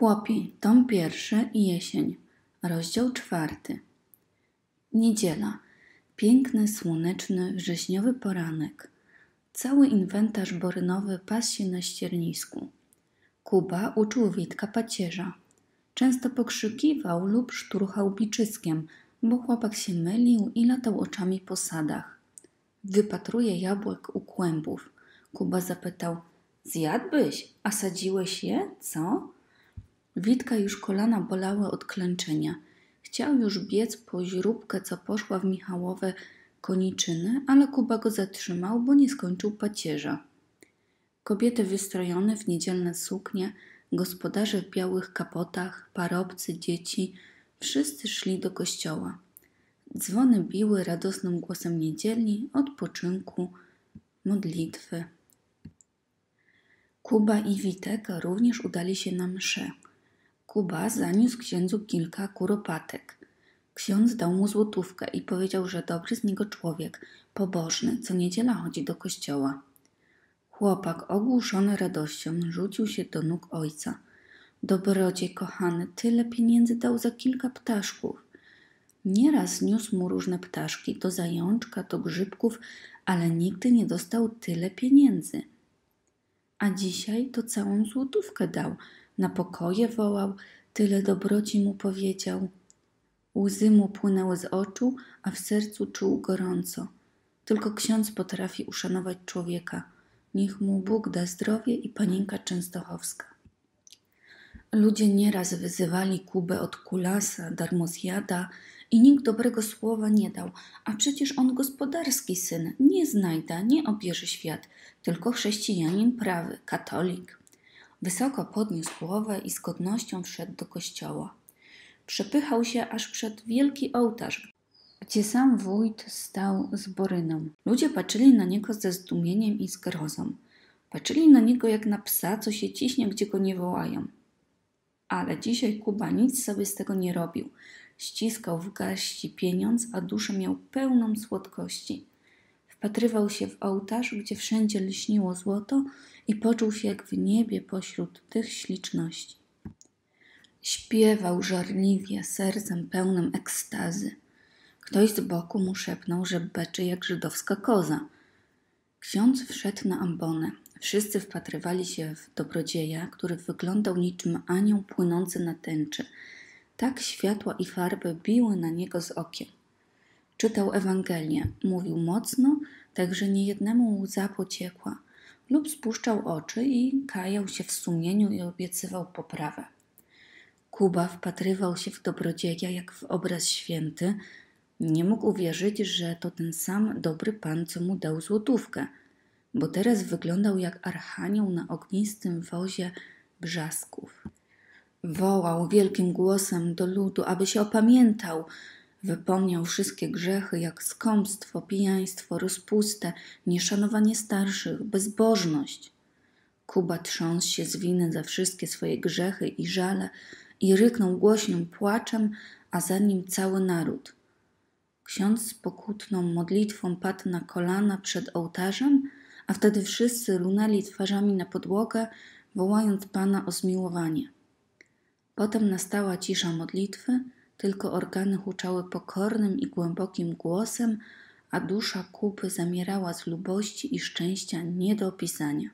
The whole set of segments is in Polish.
Chłopi, tom pierwszy i jesień, rozdział czwarty. Niedziela, piękny, słoneczny, wrześniowy poranek. Cały inwentarz borynowy pas się na ściernisku. Kuba uczył Witka pacierza. Często pokrzykiwał lub szturchał biczyskiem, bo chłopak się mylił i latał oczami po sadach. Wypatruje jabłek u kłębów. Kuba zapytał – zjadłbyś, a sadziłeś je, co? Witka już kolana bolały od klęczenia. Chciał już biec po źróbkę, co poszła w Michałowe koniczyny, ale Kuba go zatrzymał, bo nie skończył pacierza. Kobiety wystrojone w niedzielne suknie, gospodarze w białych kapotach, parobcy, dzieci, wszyscy szli do kościoła. Dzwony biły radosnym głosem niedzieli, odpoczynku, modlitwy. Kuba i Witek również udali się na mszę. Kuba zaniósł księdzu kilka kuropatek. Ksiądz dał mu złotówkę i powiedział, że dobry z niego człowiek, pobożny, co niedziela chodzi do kościoła. Chłopak, ogłuszony radością, rzucił się do nóg ojca. Dobrodziej kochany, tyle pieniędzy dał za kilka ptaszków. Nieraz niósł mu różne ptaszki, to zajączka, to grzybków, ale nigdy nie dostał tyle pieniędzy. A dzisiaj to całą złotówkę dał – na pokoje wołał, tyle dobroci mu powiedział. Łzy mu płynęły z oczu, a w sercu czuł gorąco. Tylko ksiądz potrafi uszanować człowieka. Niech mu Bóg da zdrowie i panienka częstochowska. Ludzie nieraz wyzywali Kubę od kulasa, darmozjada i nikt dobrego słowa nie dał, a przecież on gospodarski syn, nie znajda, nie obierze świat, tylko chrześcijanin prawy, katolik. Wysoko podniósł głowę i z godnością wszedł do kościoła. Przepychał się aż przed wielki ołtarz, gdzie sam wójt stał z boryną. Ludzie patrzyli na niego ze zdumieniem i zgrozą. Patrzyli na niego jak na psa, co się ciśnie, gdzie go nie wołają. Ale dzisiaj Kuba nic sobie z tego nie robił. Ściskał w garści pieniądz, a duszę miał pełną słodkości wpatrywał się w ołtarz, gdzie wszędzie lśniło złoto i poczuł się jak w niebie pośród tych śliczności. Śpiewał żarliwie, sercem pełnym ekstazy. Ktoś z boku mu szepnął, że beczy jak żydowska koza. Ksiądz wszedł na ambonę. Wszyscy wpatrywali się w dobrodzieja, który wyglądał niczym anioł płynący na tęczy. Tak światła i farby biły na niego z okiem. Czytał Ewangelię, mówił mocno, tak że niejednemu łza pociekła, lub spuszczał oczy i kajał się w sumieniu i obiecywał poprawę. Kuba wpatrywał się w dobrodzieja jak w obraz święty. Nie mógł uwierzyć, że to ten sam dobry pan, co mu dał złotówkę, bo teraz wyglądał jak archanioł na ognistym wozie brzasków. Wołał wielkim głosem do ludu, aby się opamiętał, Wypomniał wszystkie grzechy, jak skąpstwo, pijaństwo, rozpustę, nieszanowanie starszych, bezbożność. Kuba trząsł się z winy za wszystkie swoje grzechy i żale i ryknął głośnym płaczem, a za nim cały naród. Ksiądz z pokutną modlitwą padł na kolana przed ołtarzem, a wtedy wszyscy runęli twarzami na podłogę, wołając Pana o zmiłowanie. Potem nastała cisza modlitwy – tylko organy huczały pokornym i głębokim głosem, a dusza kupy zamierała z lubości i szczęścia nie do opisania.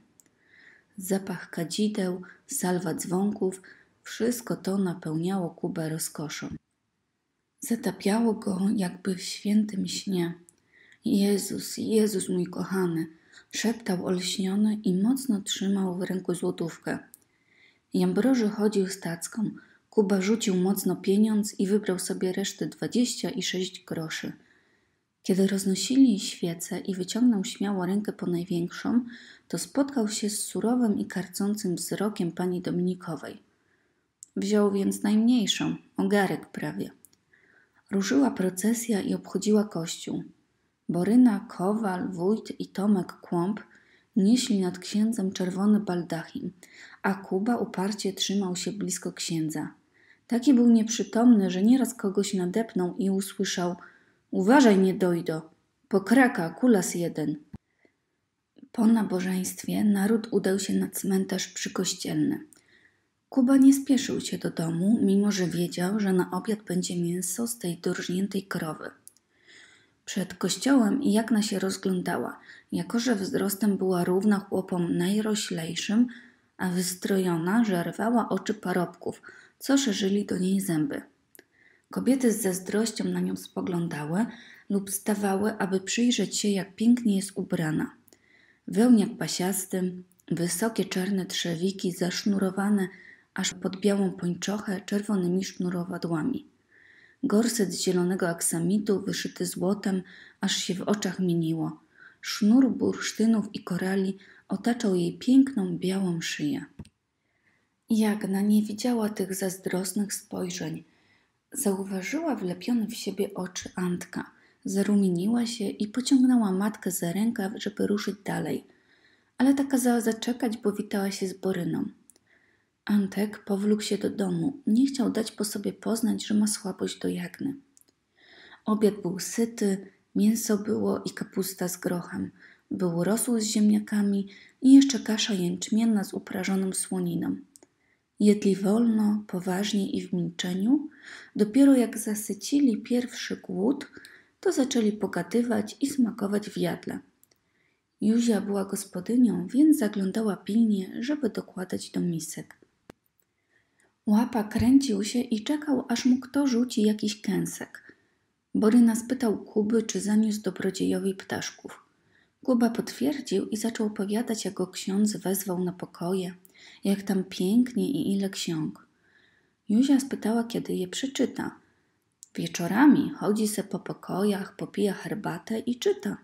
Zapach kadzideł, salwa dzwonków, wszystko to napełniało Kubę rozkoszą. Zatapiało go jakby w świętym śnie. Jezus, Jezus mój kochany, szeptał olśniony i mocno trzymał w ręku złotówkę. Jambroży chodził stacką, Kuba rzucił mocno pieniądz i wybrał sobie resztę dwadzieścia i sześć groszy. Kiedy roznosili świece i wyciągnął śmiało rękę po największą, to spotkał się z surowym i karcącym wzrokiem pani Dominikowej. Wziął więc najmniejszą, ogarek prawie. Ruszyła procesja i obchodziła kościół. Boryna, Kowal, Wójt i Tomek Kłąb nieśli nad księdzem czerwony baldachim, a Kuba uparcie trzymał się blisko księdza. Taki był nieprzytomny, że nieraz kogoś nadepnął i usłyszał Uważaj, nie dojdę”. pokraka, kulas jeden. Po nabożeństwie naród udał się na cmentarz przykościelny. Kuba nie spieszył się do domu, mimo że wiedział, że na obiad będzie mięso z tej dorżniętej krowy. Przed kościołem jakna się rozglądała, jako że wzrostem była równa chłopom najroślejszym, a wystrojona, że rwała oczy parobków – co szerzyli do niej zęby. Kobiety z zazdrością na nią spoglądały lub stawały, aby przyjrzeć się, jak pięknie jest ubrana. Wełniak pasiasty, wysokie czarne trzewiki zasznurowane aż pod białą pończochę czerwonymi sznurowadłami. Gorset zielonego aksamitu wyszyty złotem, aż się w oczach mieniło. Sznur bursztynów i korali otaczał jej piękną białą szyję. Jagna nie widziała tych zazdrosnych spojrzeń. Zauważyła wlepione w siebie oczy Antka. Zarumieniła się i pociągnęła matkę za rękaw, żeby ruszyć dalej. Ale ta kazała zaczekać, bo witała się z Boryną. Antek powlókł się do domu. Nie chciał dać po sobie poznać, że ma słabość do Jagny. Obiad był syty, mięso było i kapusta z grochem. Był rosół z ziemniakami i jeszcze kasza jęczmienna z uprażoną słoniną. Jedli wolno, poważnie i w milczeniu. Dopiero jak zasycili pierwszy głód, to zaczęli pogadywać i smakować w jadle. Józia była gospodynią, więc zaglądała pilnie, żeby dokładać do misek. Łapa kręcił się i czekał, aż mu kto rzuci jakiś kęsek. Boryna spytał Kuby, czy zaniósł dobrodziejowi ptaszków. Kuba potwierdził i zaczął opowiadać, jak go ksiądz wezwał na pokoje – jak tam pięknie i ile ksiąg. Józia spytała, kiedy je przeczyta. Wieczorami chodzi se po pokojach, popija herbatę i czyta.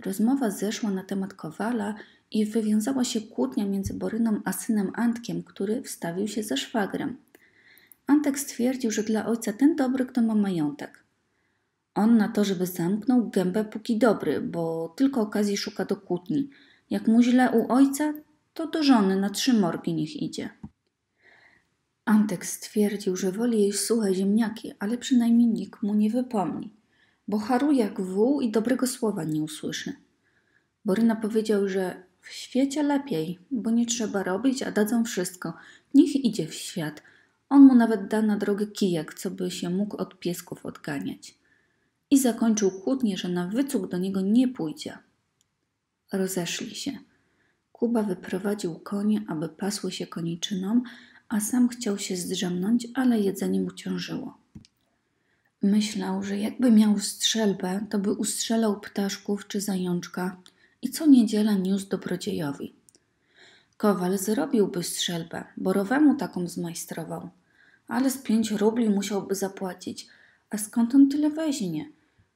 Rozmowa zeszła na temat Kowala i wywiązała się kłótnia między Boryną a synem Antkiem, który wstawił się za szwagrem. Antek stwierdził, że dla ojca ten dobry, kto ma majątek. On na to, żeby zamknął gębę póki dobry, bo tylko okazji szuka do kłótni. Jak mu źle u ojca, to do żony na trzy morgi niech idzie. Antek stwierdził, że woli jej suche ziemniaki, ale przynajmniej nikt mu nie wypomni, bo haruje jak wół i dobrego słowa nie usłyszy. Boryna powiedział, że w świecie lepiej, bo nie trzeba robić, a dadzą wszystko. Niech idzie w świat. On mu nawet da na drogę kijek, co by się mógł od piesków odganiać. I zakończył kłótnie, że na wycuk do niego nie pójdzie. Rozeszli się. Kuba wyprowadził konie, aby pasły się koniczynom, a sam chciał się zdrzemnąć, ale jedzenie mu ciążyło. Myślał, że jakby miał strzelbę, to by ustrzelał ptaszków czy zajączka i co niedziela niósł dobrodziejowi. Kowal zrobiłby strzelbę, borowemu taką zmajstrował, ale z pięć rubli musiałby zapłacić, a skąd on tyle weźmie?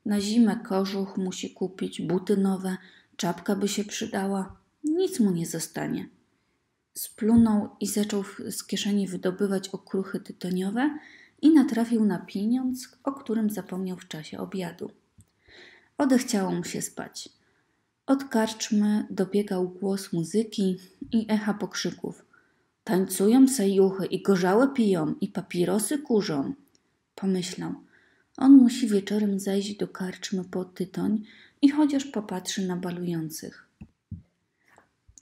Na zimę kożuch musi kupić, buty nowe, czapka by się przydała. Nic mu nie zostanie. Splunął i zaczął z kieszeni wydobywać okruchy tytoniowe i natrafił na pieniądz, o którym zapomniał w czasie obiadu. Odechciało mu się spać. Od karczmy dobiegał głos muzyki i echa pokrzyków. Tańcują sejuchy i gorzałe piją i papierosy kurzą. Pomyślał. On musi wieczorem zajść do karczmy po tytoń i chociaż popatrzy na balujących.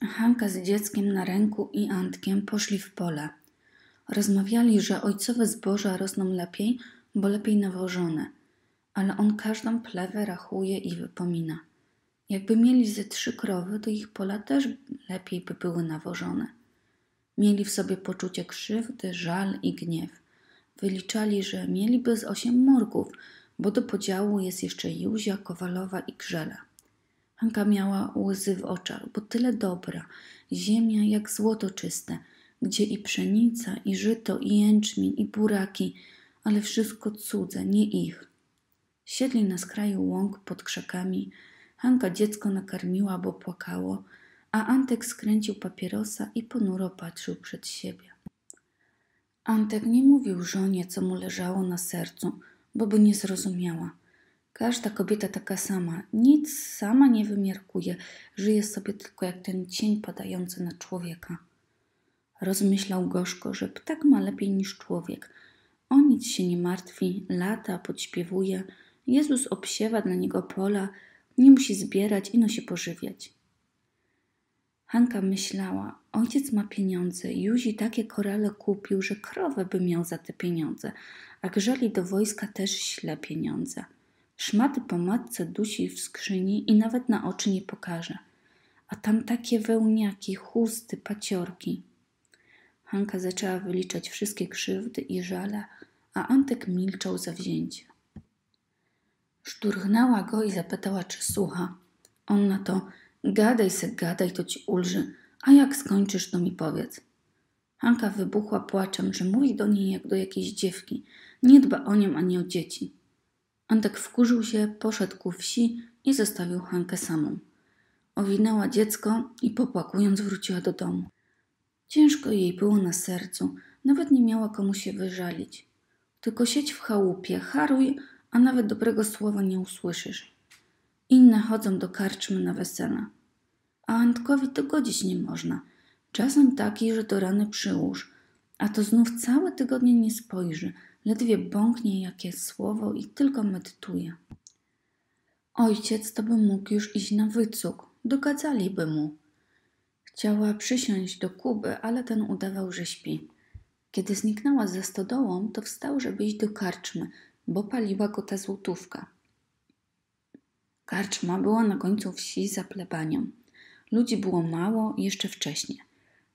Hanka z dzieckiem na ręku i Antkiem poszli w pole. Rozmawiali, że ojcowe zboża rosną lepiej, bo lepiej nawożone, ale on każdą plewę rachuje i wypomina. Jakby mieli ze trzy krowy, to ich pola też lepiej by były nawożone. Mieli w sobie poczucie krzywdy, żal i gniew. Wyliczali, że mieliby z osiem morgów, bo do podziału jest jeszcze Józia, Kowalowa i Grzela. Hanka miała łzy w oczach, bo tyle dobra, ziemia jak złoto czyste, gdzie i pszenica, i żyto, i jęczmień, i buraki, ale wszystko cudze, nie ich. Siedli na skraju łąk pod krzakami. Hanka dziecko nakarmiła, bo płakało, a Antek skręcił papierosa i ponuro patrzył przed siebie. Antek nie mówił żonie, co mu leżało na sercu, bo by nie zrozumiała – Każda kobieta taka sama, nic sama nie wymiarkuje, żyje sobie tylko jak ten cień padający na człowieka. Rozmyślał gorzko, że ptak ma lepiej niż człowiek. O nic się nie martwi, lata, podśpiewuje. Jezus obsiewa dla niego pola, nie musi zbierać, ino się pożywiać. Hanka myślała, ojciec ma pieniądze, Juzi takie korale kupił, że krowę by miał za te pieniądze, a grzeli do wojska też śle pieniądze. Szmaty po matce dusi w skrzyni i nawet na oczy nie pokaże. A tam takie wełniaki, chusty, paciorki. Hanka zaczęła wyliczać wszystkie krzywdy i żale, a Antek milczał zawzięcie. Szturchnęła go i zapytała, czy słucha. On na to, gadaj se, gadaj, to ci ulży, a jak skończysz, to mi powiedz. Hanka wybuchła płaczem, że mówi do niej jak do jakiejś dziewki. Nie dba o nią ani o dzieci. Antek wkurzył się, poszedł ku wsi i zostawił Hankę samą. Owinęła dziecko i popłakując wróciła do domu. Ciężko jej było na sercu, nawet nie miała komu się wyżalić. Tylko sieć w chałupie, haruj, a nawet dobrego słowa nie usłyszysz. Inne chodzą do karczmy na wesela. A Antkowi to godzić nie można. Czasem taki, że do rany przyłóż, a to znów całe tygodnie nie spojrzy – ledwie bąknie jakie słowo i tylko medytuje. Ojciec to by mógł już iść na wycuk, dogadzaliby mu. Chciała przysiąść do Kuby, ale ten udawał, że śpi. Kiedy zniknęła ze stodołą, to wstał, żeby iść do karczmy, bo paliła go ta złotówka. Karczma była na końcu wsi za plebanią. Ludzi było mało jeszcze wcześnie.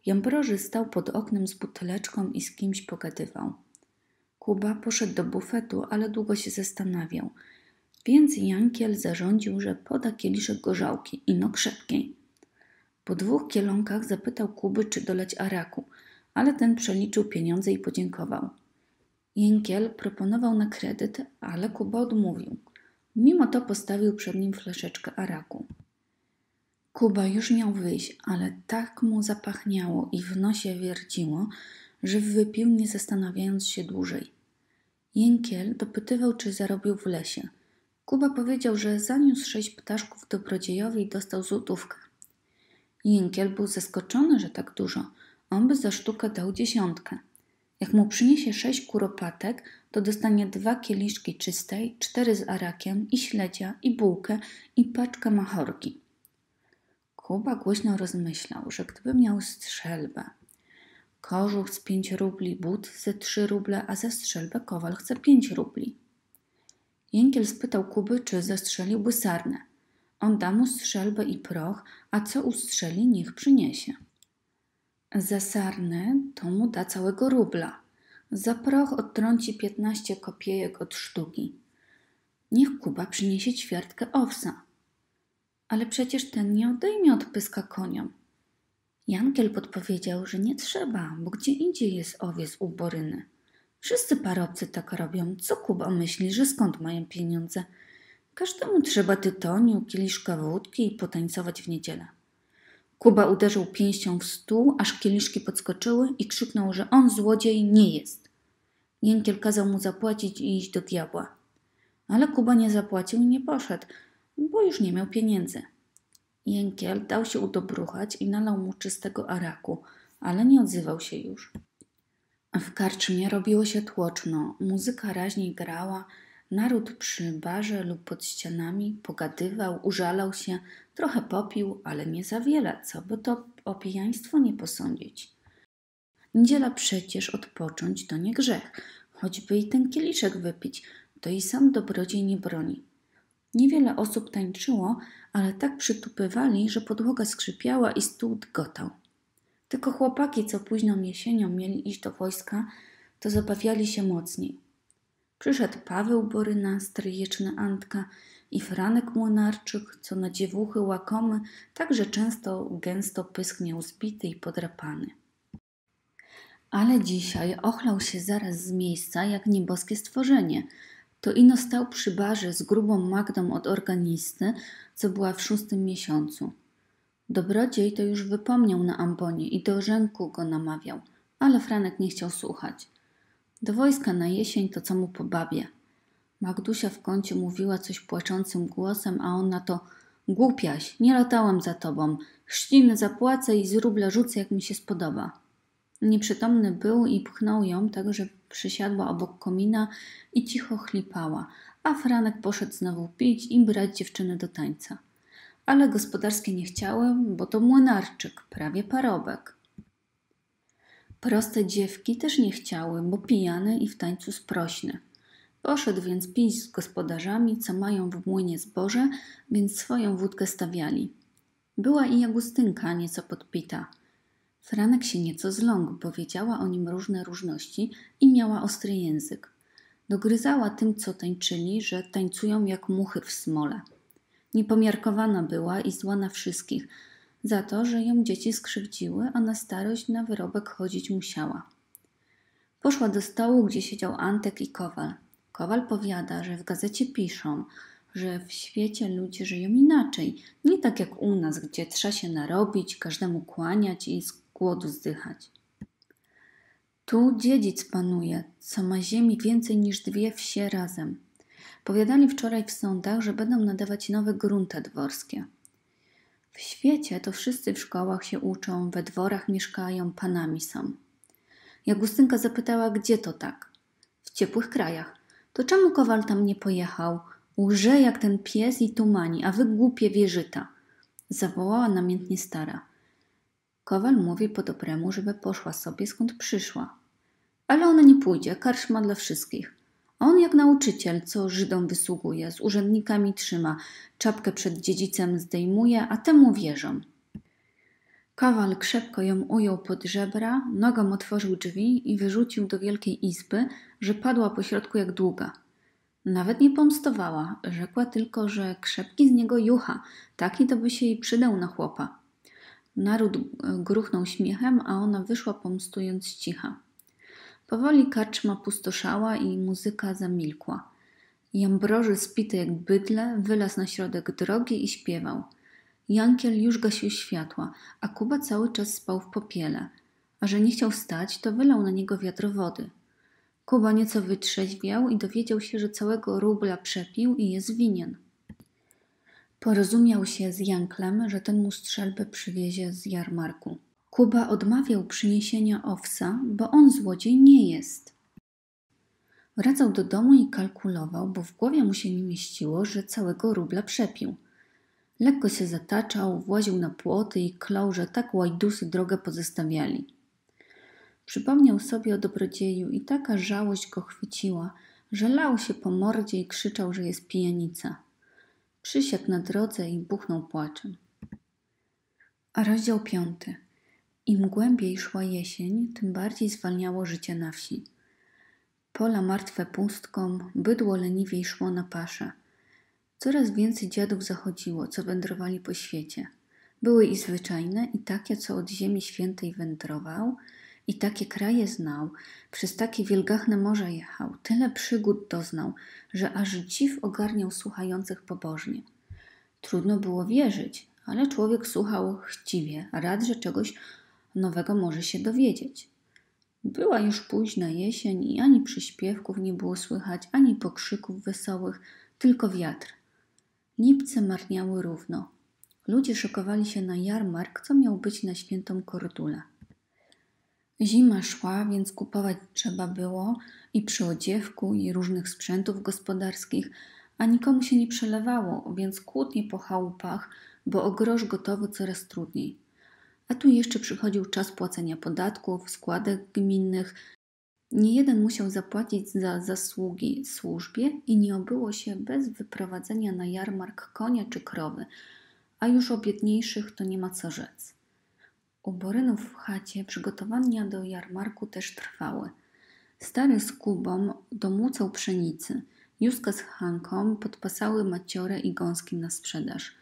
Jambroży stał pod oknem z buteleczką i z kimś pogadywał. Kuba poszedł do bufetu, ale długo się zastanawiał. Więc Jankiel zarządził, że poda kieliszek gorzałki, ino krzepkiej. Po dwóch kielonkach zapytał Kuby, czy dolać araku, ale ten przeliczył pieniądze i podziękował. Jankiel proponował na kredyt, ale Kuba odmówił. Mimo to postawił przed nim flaszeczkę araku. Kuba już miał wyjść, ale tak mu zapachniało i w nosie wierdziło. Żyw wypił, nie zastanawiając się dłużej. Jękiel dopytywał, czy zarobił w lesie. Kuba powiedział, że zaniósł sześć ptaszków dobrodziejowi i dostał złotówkę. Jękiel był zaskoczony, że tak dużo. On by za sztukę dał dziesiątkę. Jak mu przyniesie sześć kuropatek, to dostanie dwa kieliszki czystej, cztery z arakiem i śledzia i bułkę i paczkę mahorki. Kuba głośno rozmyślał, że gdyby miał strzelbę, Kożuch z pięć rubli, but ze trzy ruble, a za strzelbę kowal chce pięć rubli. Jękiel spytał Kuby, czy zastrzeliłby sarnę. On da mu strzelbę i proch, a co ustrzeli, niech przyniesie. Za sarnę to mu da całego rubla. Za proch odtrąci piętnaście kopiejek od sztuki. Niech Kuba przyniesie ćwiartkę owsa. Ale przecież ten nie odejmie od pyska koniom. Jankiel podpowiedział, że nie trzeba, bo gdzie indziej jest owiec u Boryny. Wszyscy parobcy tak robią. Co Kuba myśli, że skąd mają pieniądze? Każdemu trzeba tytoniu, kieliszka wódki i potańcować w niedzielę. Kuba uderzył pięścią w stół, aż kieliszki podskoczyły i krzyknął, że on złodziej nie jest. Jankiel kazał mu zapłacić i iść do diabła. Ale Kuba nie zapłacił i nie poszedł, bo już nie miał pieniędzy. Jękiel dał się udobruchać i nalał mu czystego araku, ale nie odzywał się już. W karczmie robiło się tłoczno, muzyka raźniej grała, naród przy barze lub pod ścianami pogadywał, użalał się, trochę popił, ale nie za wiele, co by to o pijaństwo nie posądzić. Niedziela przecież odpocząć to nie grzech, choćby i ten kieliszek wypić, to i sam dobrodziej nie broni. Niewiele osób tańczyło, ale tak przytupywali, że podłoga skrzypiała i stół gotał. Tylko chłopaki, co późną jesienią mieli iść do wojska, to zabawiali się mocniej. Przyszedł Paweł Boryna, stryjeczny Antka i Franek Młynarczyk, co na dziewuchy łakomy, także często gęsto pyskniał zbity i podrapany. Ale dzisiaj ochlał się zaraz z miejsca jak nieboskie stworzenie – to ino stał przy barze z grubą Magdą od organisty, co była w szóstym miesiącu. Dobrodziej to już wypomniał na ambonie i do rzęku go namawiał, ale Franek nie chciał słuchać. Do wojska na jesień to co mu po babie. Magdusia w kącie mówiła coś płaczącym głosem, a on na to Głupiaś, nie latałam za tobą. Chrzciny zapłacę i z rubla rzucę, jak mi się spodoba. Nieprzytomny był i pchnął ją tak, że Przysiadła obok komina i cicho chlipała, a Franek poszedł znowu pić i brać dziewczyny do tańca. Ale gospodarskie nie chciały, bo to młynarczyk, prawie parobek. Proste dziewki też nie chciały, bo pijany i w tańcu sprośny. Poszedł więc pić z gospodarzami, co mają w młynie zboże, więc swoją wódkę stawiali. Była i Agustynka nieco podpita – Franek się nieco zląkł, bo wiedziała o nim różne różności i miała ostry język. Dogryzała tym, co tańczyli, że tańcują jak muchy w smole. Niepomiarkowana była i zła na wszystkich, za to, że ją dzieci skrzywdziły, a na starość na wyrobek chodzić musiała. Poszła do stołu, gdzie siedział Antek i Kowal. Kowal powiada, że w gazecie piszą, że w świecie ludzie żyją inaczej, nie tak jak u nas, gdzie trzeba się narobić, każdemu kłaniać i głodu zdychać. Tu dziedzic panuje, co ma ziemi więcej niż dwie wsie razem. Powiadali wczoraj w sądach, że będą nadawać nowe grunta dworskie. W świecie to wszyscy w szkołach się uczą, we dworach mieszkają, panami są. Jagustynka zapytała, gdzie to tak? W ciepłych krajach. To czemu kowal tam nie pojechał? Łże jak ten pies i tumani, a wy głupie wierzyta. Zawołała namiętnie stara. Kowal mówi po dobremu, żeby poszła sobie skąd przyszła. Ale ona nie pójdzie, karsz ma dla wszystkich. On jak nauczyciel, co Żydom wysługuje, z urzędnikami trzyma, czapkę przed dziedzicem zdejmuje, a temu wierzą. Kowal krzepko ją ujął pod żebra, nogą otworzył drzwi i wyrzucił do wielkiej izby, że padła po środku jak długa. Nawet nie pomstowała, rzekła tylko, że krzepki z niego jucha, taki to by się jej przydał na chłopa. Naród e, gruchnął śmiechem, a ona wyszła pomstując cicha. Powoli karczma pustoszała i muzyka zamilkła. Jambroży spity jak bydle wylazł na środek drogi i śpiewał. Jankiel już gasił światła, a Kuba cały czas spał w popiele. A że nie chciał stać, to wylał na niego wiadro wody. Kuba nieco wytrzeźwiał i dowiedział się, że całego rubla przepił i jest winien. Porozumiał się z Janklem, że ten mu strzelby przywiezie z jarmarku. Kuba odmawiał przyniesienia owsa, bo on złodziej nie jest. Wracał do domu i kalkulował, bo w głowie mu się nie mieściło, że całego rubla przepił. Lekko się zataczał, właził na płoty i klął, że tak łajdusy drogę pozostawiali. Przypomniał sobie o dobrodzieju i taka żałość go chwyciła, że lał się po mordzie i krzyczał, że jest pijanica. Przysiadł na drodze i buchnął płaczem. A rozdział piąty. Im głębiej szła jesień, tym bardziej zwalniało życie na wsi. Pola martwe pustką, bydło leniwiej szło na pasze. Coraz więcej dziadów zachodziło, co wędrowali po świecie. Były i zwyczajne, i takie, co od ziemi świętej wędrował – i takie kraje znał, przez takie wielgachne morza jechał, tyle przygód doznał, że aż dziw ogarniał słuchających pobożnie. Trudno było wierzyć, ale człowiek słuchał chciwie, rad, że czegoś nowego może się dowiedzieć. Była już późna jesień i ani przyśpiewków nie było słychać, ani pokrzyków wesołych, tylko wiatr. Lipce marniały równo. Ludzie szykowali się na jarmark, co miał być na świętą kordulę. Zima szła, więc kupować trzeba było i przy odziewku, i różnych sprzętów gospodarskich, a nikomu się nie przelewało, więc kłótnie po chałupach, bo o grosz gotowy coraz trudniej. A tu jeszcze przychodził czas płacenia podatków, składek gminnych. Nie jeden musiał zapłacić za zasługi służbie i nie obyło się bez wyprowadzenia na jarmark konia czy krowy, a już o biedniejszych to nie ma co rzec. U Borynów w chacie przygotowania do jarmarku też trwały. Stary z Kubą domucał pszenicy. Józka z Hanką podpasały maciorę i gąski na sprzedaż.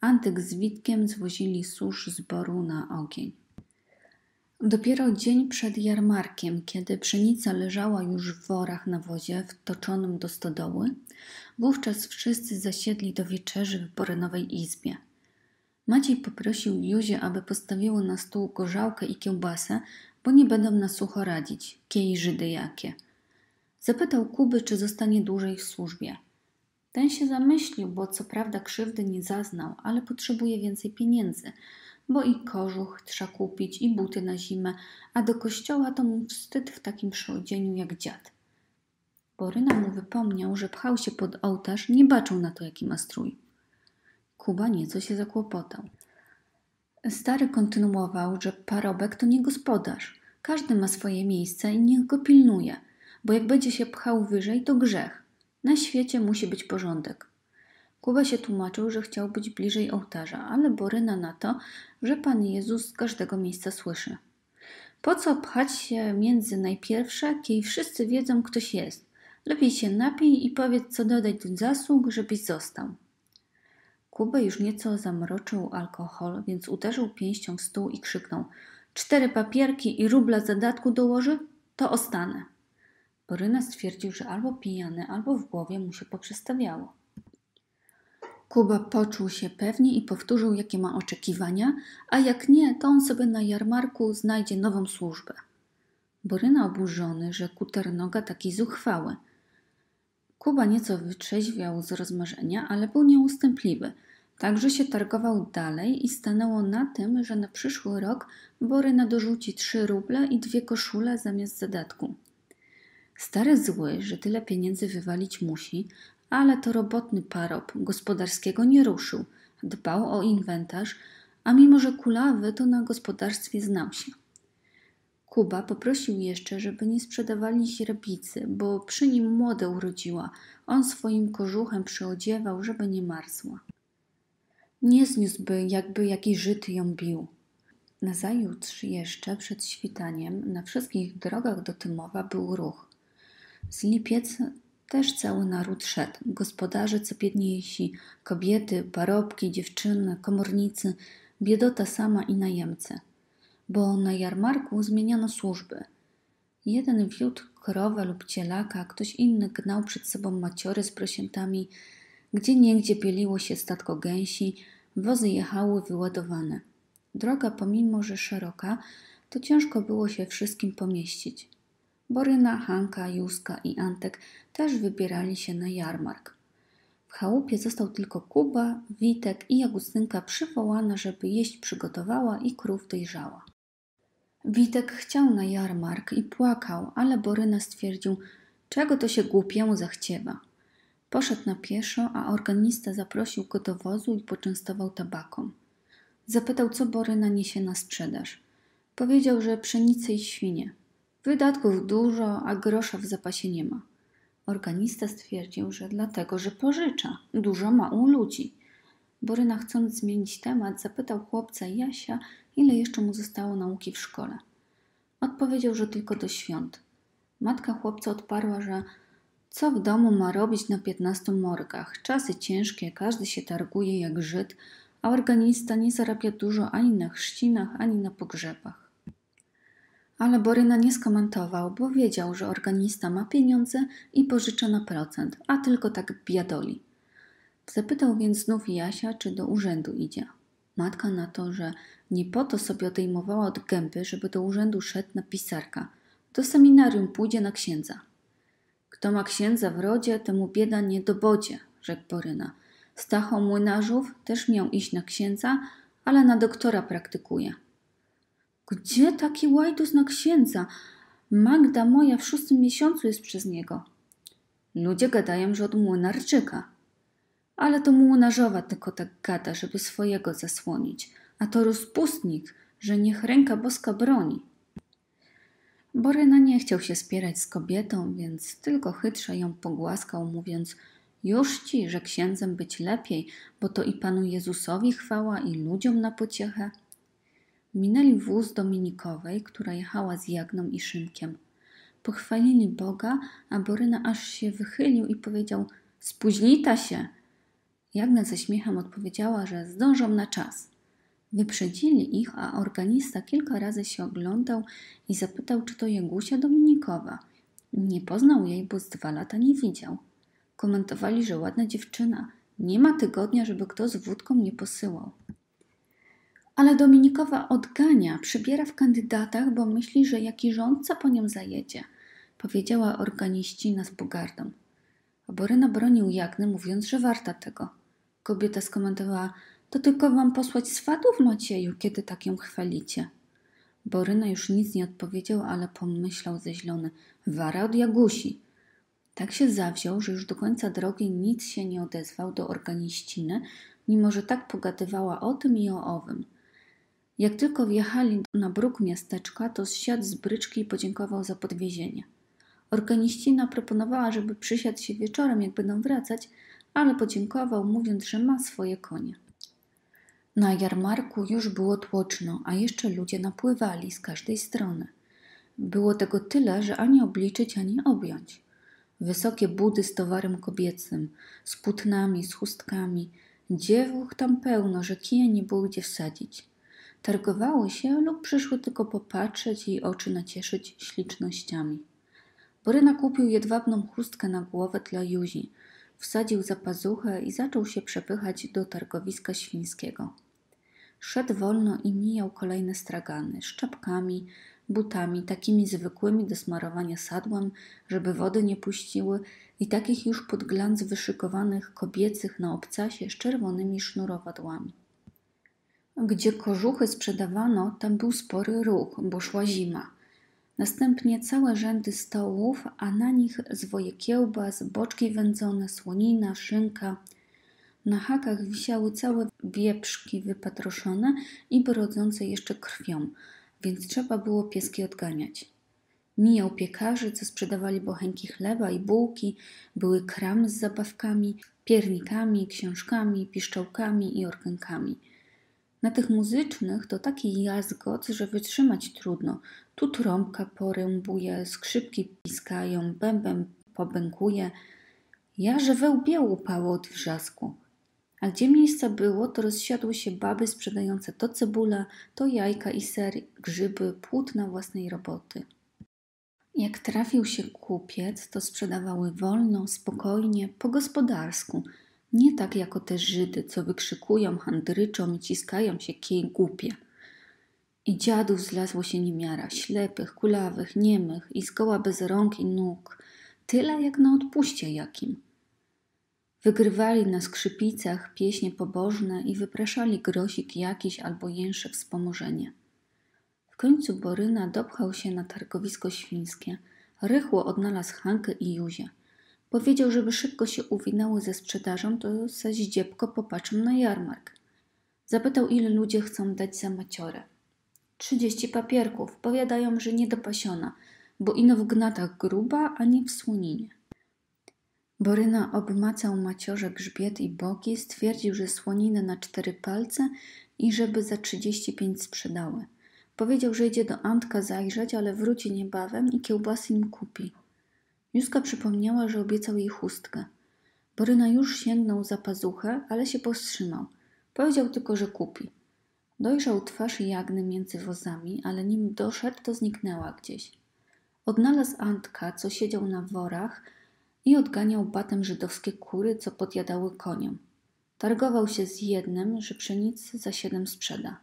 Antyk z Witkiem zwozili susz z boru na ogień. Dopiero dzień przed jarmarkiem, kiedy pszenica leżała już w worach na wozie wtoczonym do stodoły, wówczas wszyscy zasiedli do wieczerzy w Borynowej izbie – Maciej poprosił Józię, aby postawiło na stół gorzałkę i kiełbasę, bo nie będą na sucho radzić, kiej Żydy jakie. Zapytał Kuby, czy zostanie dłużej w służbie. Ten się zamyślił, bo co prawda krzywdy nie zaznał, ale potrzebuje więcej pieniędzy, bo i kożuch trzeba kupić, i buty na zimę, a do kościoła to mu wstyd w takim przyodzieniu jak dziad. Boryna mu wypomniał, że pchał się pod ołtarz, nie baczył na to, jaki ma strój. Kuba nieco się zakłopotał. Stary kontynuował, że parobek to nie gospodarz. Każdy ma swoje miejsce i niech go pilnuje, bo jak będzie się pchał wyżej, to grzech. Na świecie musi być porządek. Kuba się tłumaczył, że chciał być bliżej ołtarza, ale Boryna na to, że Pan Jezus z każdego miejsca słyszy. Po co pchać się między najpierwsze, kiedy wszyscy wiedzą, ktoś jest? Lepiej się napij i powiedz, co dodać do zasług, żebyś został. Kubę już nieco zamroczył alkohol, więc uderzył pięścią w stół i krzyknął: Cztery papierki i rubla zadatku dołoży? To ostanę. Boryna stwierdził, że albo pijany, albo w głowie mu się poprzestawiało. Kuba poczuł się pewnie i powtórzył, jakie ma oczekiwania, a jak nie, to on sobie na jarmarku znajdzie nową służbę. Boryna oburzony, że kuternoga taki zuchwały. Kuba nieco wytrzeźwiał z rozmarzenia, ale był nieustępliwy – Także się targował dalej i stanęło na tym, że na przyszły rok Boryna dorzuci trzy ruble i dwie koszule zamiast zadatku. Stary zły, że tyle pieniędzy wywalić musi, ale to robotny parob, gospodarskiego nie ruszył, dbał o inwentarz, a mimo że kulawy, to na gospodarstwie znał się. Kuba poprosił jeszcze, żeby nie sprzedawali źrebicy, bo przy nim młode urodziła. On swoim kożuchem przyodziewał, żeby nie marzła. Nie zniósłby, jakby jakiś Żyd ją bił. Nazajutrz jeszcze przed świtaniem na wszystkich drogach do Tymowa był ruch. Z lipiec też cały naród szedł. Gospodarze co biedniejsi, kobiety, parobki, dziewczyny, komornicy, biedota sama i najemcy. Bo na jarmarku zmieniano służby. Jeden wiódł krowę lub cielaka, ktoś inny gnał przed sobą maciory z prosiętami – gdzie niegdzie pieliło się statko gęsi, wozy jechały wyładowane. Droga, pomimo że szeroka, to ciężko było się wszystkim pomieścić. Boryna, Hanka, Józka i Antek też wybierali się na jarmark. W chałupie został tylko Kuba, Witek i Jagustynka przywołana, żeby jeść przygotowała i krów dojrzała. Witek chciał na jarmark i płakał, ale Boryna stwierdził, czego to się głupiemu zachciewa. Poszedł na pieszo, a organista zaprosił go do wozu i poczęstował tabaką. Zapytał, co Boryna niesie na sprzedaż. Powiedział, że pszenicy i świnie. Wydatków dużo, a grosza w zapasie nie ma. Organista stwierdził, że dlatego, że pożycza. Dużo ma u ludzi. Boryna, chcąc zmienić temat, zapytał chłopca Jasia, ile jeszcze mu zostało nauki w szkole. Odpowiedział, że tylko do świąt. Matka chłopca odparła, że co w domu ma robić na piętnastu morgach? Czasy ciężkie, każdy się targuje jak Żyd, a organista nie zarabia dużo ani na chrzcinach, ani na pogrzebach. Ale Boryna nie skomentował, bo wiedział, że organista ma pieniądze i pożycza na procent, a tylko tak biadoli. Zapytał więc znów Jasia, czy do urzędu idzie. Matka na to, że nie po to sobie odejmowała od gęby, żeby do urzędu szedł na pisarka. Do seminarium pójdzie na księdza. Kto ma księdza w rodzie, temu bieda nie dobodzie, rzekł Boryna. Stacho Młynarzów też miał iść na księdza, ale na doktora praktykuje. Gdzie taki łajdus na księdza? Magda moja w szóstym miesiącu jest przez niego. Ludzie gadają, że od młynarczyka. Ale to młynarzowa tylko tak gada, żeby swojego zasłonić, a to rozpustnik, że niech ręka boska broni. Boryna nie chciał się spierać z kobietą, więc tylko chytrze ją pogłaskał, mówiąc już ci, że księdzem być lepiej, bo to i Panu Jezusowi chwała i ludziom na pociechę. Minęli wóz dominikowej, która jechała z Jagną i Szymkiem. Pochwalili Boga, a Boryna aż się wychylił i powiedział – spóźnita się! Jagna ze śmiechem odpowiedziała, że zdążą na czas – Wyprzedzili ich, a organista kilka razy się oglądał i zapytał, czy to Jagusia Dominikowa. Nie poznał jej, bo z dwa lata nie widział. Komentowali, że ładna dziewczyna. Nie ma tygodnia, żeby kto z wódką nie posyłał. Ale Dominikowa odgania, przybiera w kandydatach, bo myśli, że jaki rządca po nią zajedzie, powiedziała organiścina z pogardą. Boryna bronił Jagny, mówiąc, że warta tego. Kobieta skomentowała, to tylko wam posłać swatów Macieju, kiedy tak ją chwalicie. Boryna już nic nie odpowiedział, ale pomyślał ze zeźlony. Wara od Jagusi. Tak się zawziął, że już do końca drogi nic się nie odezwał do organiściny, mimo że tak pogadywała o tym i o owym. Jak tylko wjechali na bruk miasteczka, to zsiadł z bryczki i podziękował za podwiezienie. Organiścina proponowała, żeby przysiadł się wieczorem, jak będą wracać, ale podziękował, mówiąc, że ma swoje konie. Na jarmarku już było tłoczno, a jeszcze ludzie napływali z każdej strony. Było tego tyle, że ani obliczyć, ani objąć. Wysokie budy z towarem kobiecym, z płótnami, z chustkami. Dziewuch tam pełno, że kije nie było gdzie wsadzić. Targowały się lub przyszły tylko popatrzeć i oczy nacieszyć ślicznościami. Boryna kupił jedwabną chustkę na głowę dla Juzi, wsadził za pazuchę i zaczął się przepychać do targowiska świńskiego. Szedł wolno i mijał kolejne stragany z czapkami, butami, takimi zwykłymi do smarowania sadłem, żeby wody nie puściły, i takich już pod glanc wyszykowanych kobiecych na obcasie z czerwonymi sznurowadłami. Gdzie kożuchy sprzedawano, tam był spory ruch, bo szła zima. Następnie całe rzędy stołów, a na nich zwoje kiełbas, boczki wędzone, słonina, szynka – na hakach wisiały całe wieprzki wypatroszone i brodzące jeszcze krwią, więc trzeba było pieski odganiać. Mijał piekarzy, co sprzedawali bochenki chleba i bułki, były kramy z zabawkami, piernikami, książkami, piszczałkami i organkami. Na tych muzycznych to taki jazgot, że wytrzymać trudno. Tu trąbka porębuje, skrzypki piskają, bębem pobękuje. Ja żywę łbie upało od wrzasku. A gdzie miejsca było, to rozsiadły się baby sprzedające to cebula, to jajka i ser, grzyby, płótna własnej roboty. Jak trafił się kupiec, to sprzedawały wolno, spokojnie, po gospodarsku, nie tak jako te Żydy, co wykrzykują, handryczą i ciskają się kiej głupie. I dziadów zlazło się niemiara, ślepych, kulawych, niemych i zgoła bez rąk i nóg, tyle jak na odpuście jakim – Wygrywali na skrzypicach pieśnie pobożne i wypraszali grozik jakiś albo jęsze wspomożenie. W końcu Boryna dopchał się na targowisko świńskie. Rychło odnalazł Hankę i Józię. Powiedział, żeby szybko się uwinęły ze sprzedażą, to zaś dziebko popatrzył na jarmark. Zapytał, ile ludzie chcą dać za maciorę. Trzydzieści papierków. Powiadają, że niedopasiona, bo ino w gnatach gruba, ani w słoninie. Boryna obmacał maciorze grzbiet i boki, stwierdził, że słoninę na cztery palce i żeby za trzydzieści pięć sprzedały. Powiedział, że idzie do Antka zajrzeć, ale wróci niebawem i kiełbasy im kupi. Józka przypomniała, że obiecał jej chustkę. Boryna już sięgnął za pazuchę, ale się powstrzymał. Powiedział tylko, że kupi. Dojrzał twarz Jagny między wozami, ale nim doszedł, to zniknęła gdzieś. Odnalazł Antka, co siedział na worach – i odganiał batem żydowskie kury, co podjadały koniom. Targował się z jednym, że pszenicy za siedem sprzeda.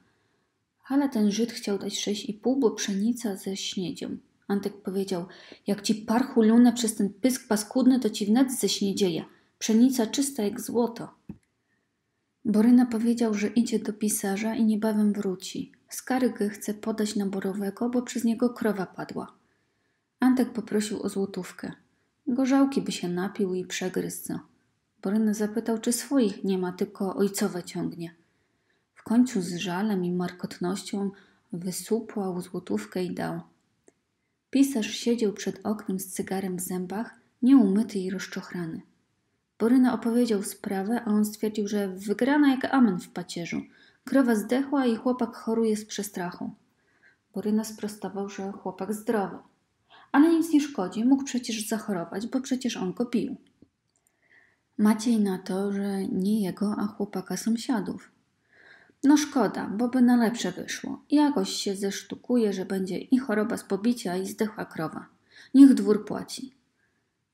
Ale ten Żyd chciał dać sześć i pół, bo pszenica ze śniedzią. Antek powiedział, jak ci parchu lunę przez ten pysk paskudny, to ci wnet ze śniedzieja. Pszenica czysta jak złoto. Boryna powiedział, że idzie do pisarza i niebawem wróci. Skargę chce podać na Borowego, bo przez niego krowa padła. Antek poprosił o złotówkę. Gorzałki by się napił i przegryzł. Boryna zapytał, czy swoich nie ma, tylko ojcowe ciągnie. W końcu z żalem i markotnością wysupłał złotówkę i dał. Pisarz siedział przed oknem z cygarem w zębach, nieumyty i rozczochrany. Boryna opowiedział sprawę, a on stwierdził, że wygrana jak amen w pacierzu. Krowa zdechła i chłopak choruje z przestrachu. Boryna sprostował, że chłopak zdrowy. Ale nic nie szkodzi, mógł przecież zachorować, bo przecież on go pił. Maciej na to, że nie jego, a chłopaka sąsiadów. No szkoda, bo by na lepsze wyszło. Jakoś się zesztukuje, że będzie i choroba z pobicia, i zdechła krowa. Niech dwór płaci.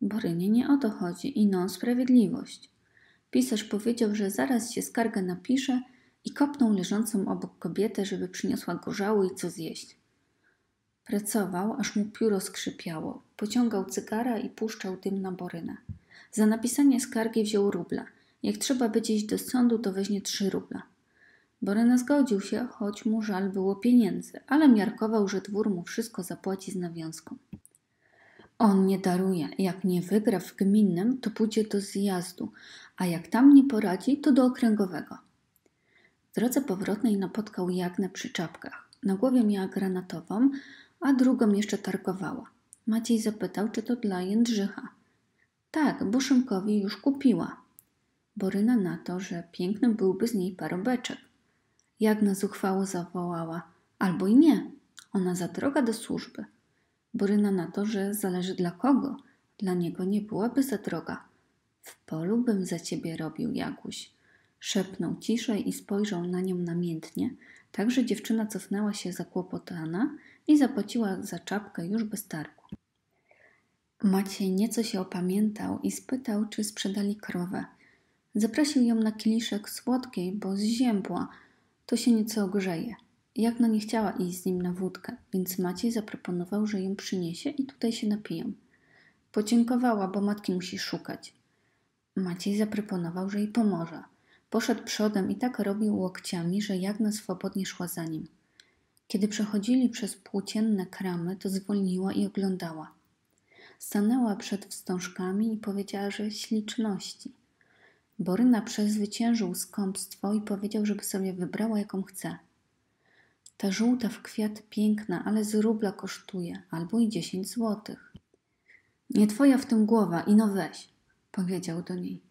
Borynie nie o to chodzi, ino sprawiedliwość. Pisarz powiedział, że zaraz się skargę napisze i kopnął leżącą obok kobietę, żeby przyniosła gorzału i co zjeść. Pracował, aż mu pióro skrzypiało. Pociągał cygara i puszczał dym na borynę. Za napisanie skargi wziął rubla. Jak trzeba będzie iść do sądu, to weźmie trzy rubla. Boryna zgodził się, choć mu żal było pieniędzy, ale miarkował, że dwór mu wszystko zapłaci z nawiązką. On nie daruje. Jak nie wygra w gminnym, to pójdzie do zjazdu, a jak tam nie poradzi, to do okręgowego. W drodze powrotnej napotkał jagnę przy czapkach. Na głowie miała granatową, a drugą jeszcze targowała. Maciej zapytał, czy to dla Jędrzycha. Tak, bo Szymkowi już kupiła. Boryna na to, że piękny byłby z niej parobeczek. Jagna zuchwało zawołała, albo i nie, ona za droga do służby. Boryna na to, że zależy dla kogo, dla niego nie byłaby za droga. W polu bym za ciebie robił, Jaguś. Szepnął ciszej i spojrzał na nią namiętnie, tak że dziewczyna cofnęła się zakłopotana i zapłaciła za czapkę już bez targu. Maciej nieco się opamiętał i spytał, czy sprzedali krowę. Zaprosił ją na kieliszek słodkiej, bo zziębła, to się nieco ogrzeje. Jagna no nie chciała iść z nim na wódkę, więc Maciej zaproponował, że ją przyniesie i tutaj się napiją. Podziękowała, bo matki musi szukać. Maciej zaproponował, że jej pomoże. Poszedł przodem i tak robił łokciami, że Jagna swobodnie szła za nim. Kiedy przechodzili przez płócienne kramy, to zwolniła i oglądała. Stanęła przed wstążkami i powiedziała, że śliczności. Boryna przezwyciężył skąpstwo i powiedział, żeby sobie wybrała, jaką chce. Ta żółta w kwiat piękna, ale z rubla kosztuje, albo i dziesięć złotych. Nie twoja w tym głowa, ino weź, powiedział do niej.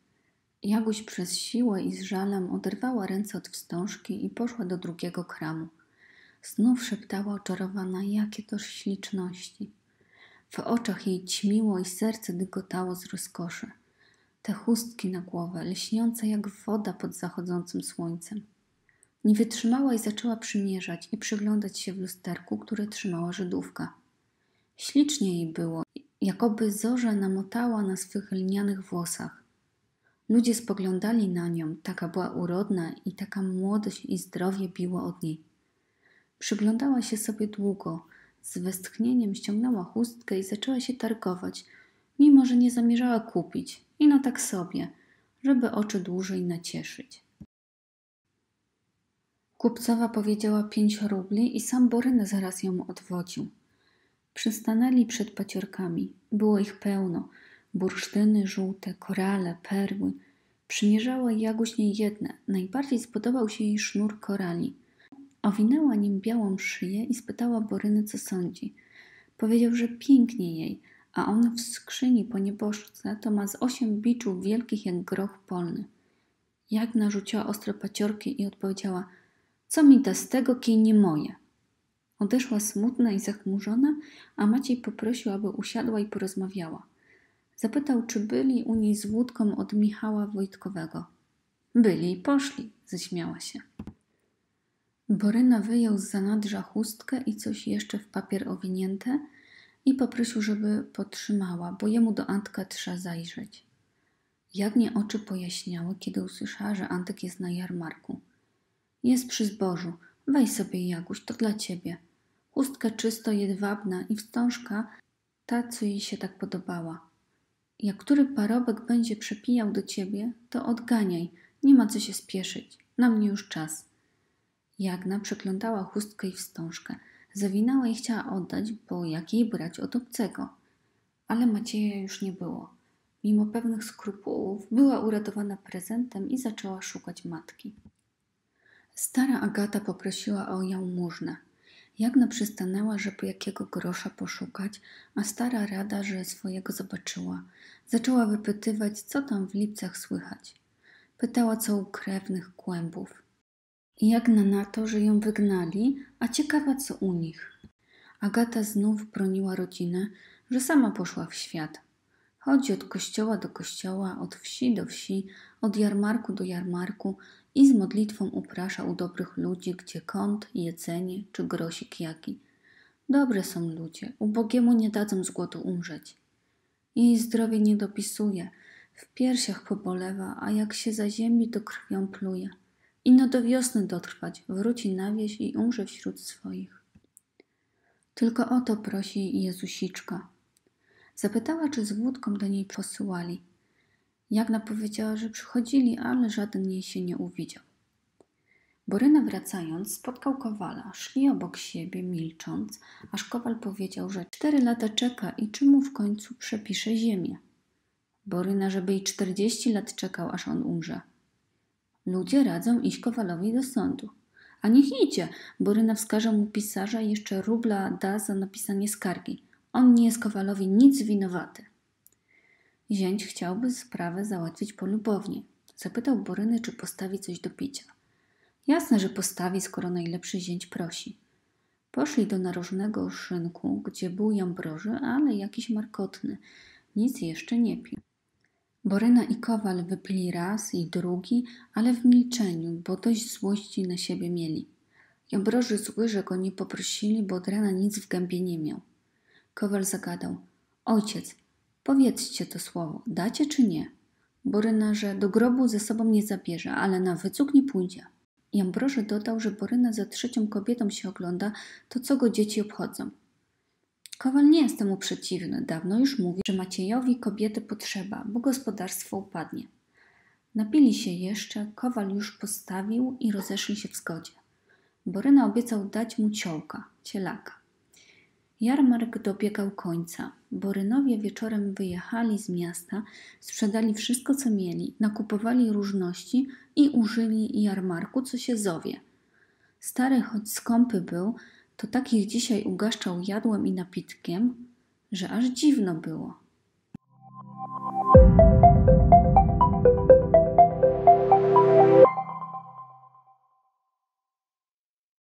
Jaguś przez siłę i z żalem oderwała ręce od wstążki i poszła do drugiego kramu. Znów szeptała oczarowana, jakie toż śliczności. W oczach jej ćmiło i serce dygotało z rozkoszy. Te chustki na głowę, lśniące jak woda pod zachodzącym słońcem. Nie wytrzymała i zaczęła przymierzać i przyglądać się w lusterku, które trzymała Żydówka. Ślicznie jej było, jakoby zorze namotała na swych lnianych włosach. Ludzie spoglądali na nią, taka była urodna i taka młodość i zdrowie biło od niej. Przyglądała się sobie długo. Z westchnieniem ściągnęła chustkę i zaczęła się targować, mimo że nie zamierzała kupić. I no tak sobie, żeby oczy dłużej nacieszyć. Kupcowa powiedziała pięć rubli i sam Boryna zaraz ją odwodził. Przystanęli przed paciorkami. Było ich pełno. Bursztyny, żółte, korale, perły. Przymierzała jaguś niejedne. Najbardziej spodobał się jej sznur korali – Owinęła nim białą szyję i spytała Boryny, co sądzi. Powiedział, że pięknie jej, a on w skrzyni po nieboszce to ma z osiem biczów wielkich jak groch polny. Jagna rzuciła ostre paciorki i odpowiedziała – co mi da z tego, kij nie moje? Odeszła smutna i zachmurzona, a Maciej poprosił, aby usiadła i porozmawiała. Zapytał, czy byli u niej z łódką od Michała Wojtkowego. Byli i poszli, ześmiała się. Boryna wyjął z zanadrza chustkę i coś jeszcze w papier owinięte i poprosił, żeby potrzymała, bo jemu do Antka trzeba zajrzeć. Jagnie oczy pojaśniały, kiedy usłyszała, że Antek jest na jarmarku. Jest przy zbożu. Weź sobie, Jaguś, to dla ciebie. Chustka czysto jedwabna i wstążka ta, co jej się tak podobała. Jak który parobek będzie przepijał do ciebie, to odganiaj, nie ma co się spieszyć, na mnie już czas. Jagna przeklątała chustkę i wstążkę. zawinała i chciała oddać, bo jak jej brać od obcego. Ale Macieja już nie było. Mimo pewnych skrupułów była uratowana prezentem i zaczęła szukać matki. Stara Agata poprosiła o jałmużnę. Jagna przystanęła, żeby jakiego grosza poszukać, a stara rada, że swojego zobaczyła. Zaczęła wypytywać, co tam w lipcach słychać. Pytała co u krewnych kłębów jak na NATO, że ją wygnali, a ciekawa co u nich. Agata znów broniła rodzinę, że sama poszła w świat. Chodzi od kościoła do kościoła, od wsi do wsi, od jarmarku do jarmarku i z modlitwą uprasza u dobrych ludzi, gdzie kąt, jedzenie czy grosik jaki. Dobre są ludzie, ubogiemu nie dadzą z głodu umrzeć. Jej zdrowie nie dopisuje, w piersiach pobolewa, a jak się zaziemi, to krwią pluje. Ino do wiosny dotrwać, wróci na wieś i umrze wśród swoich. Tylko o to prosi Jezusiczka. Zapytała, czy z wódką do niej posyłali. Jagna powiedziała, że przychodzili, ale żaden jej się nie uwidział. Boryna wracając spotkał kowala. Szli obok siebie, milcząc, aż kowal powiedział, że cztery lata czeka i czy mu w końcu przepisze ziemię. Boryna, żeby i czterdzieści lat czekał, aż on umrze. Ludzie radzą iść Kowalowi do sądu. A niech idzie, Boryna wskaże mu pisarza i jeszcze rubla da za napisanie skargi. On nie jest Kowalowi nic winowaty. Zięć chciałby sprawę załatwić polubownie. Zapytał Boryny, czy postawi coś do picia. Jasne, że postawi, skoro najlepszy zięć prosi. Poszli do narożnego szynku, gdzie był Jambroży, ale jakiś markotny. Nic jeszcze nie pił. Boryna i Kowal wypili raz i drugi, ale w milczeniu, bo dość złości na siebie mieli. Jobroży zły, że go nie poprosili, bo od rana nic w gębie nie miał. Kowal zagadał. Ojciec, powiedzcie to słowo, dacie czy nie? Boryna, że do grobu ze sobą nie zabierze, ale na wycuk nie pójdzie. Jambroży dodał, że Boryna za trzecią kobietą się ogląda, to co go dzieci obchodzą. Kowal nie jest temu przeciwny. Dawno już mówi, że Maciejowi kobiety potrzeba, bo gospodarstwo upadnie. Napili się jeszcze, Kowal już postawił i rozeszli się w zgodzie. Boryna obiecał dać mu ciołka, cielaka. Jarmark dobiegał końca. Borynowie wieczorem wyjechali z miasta, sprzedali wszystko, co mieli, nakupowali różności i użyli jarmarku, co się zowie. Stary, choć skąpy był, to takich dzisiaj ugaszczał jadłem i napitkiem, że aż dziwno było.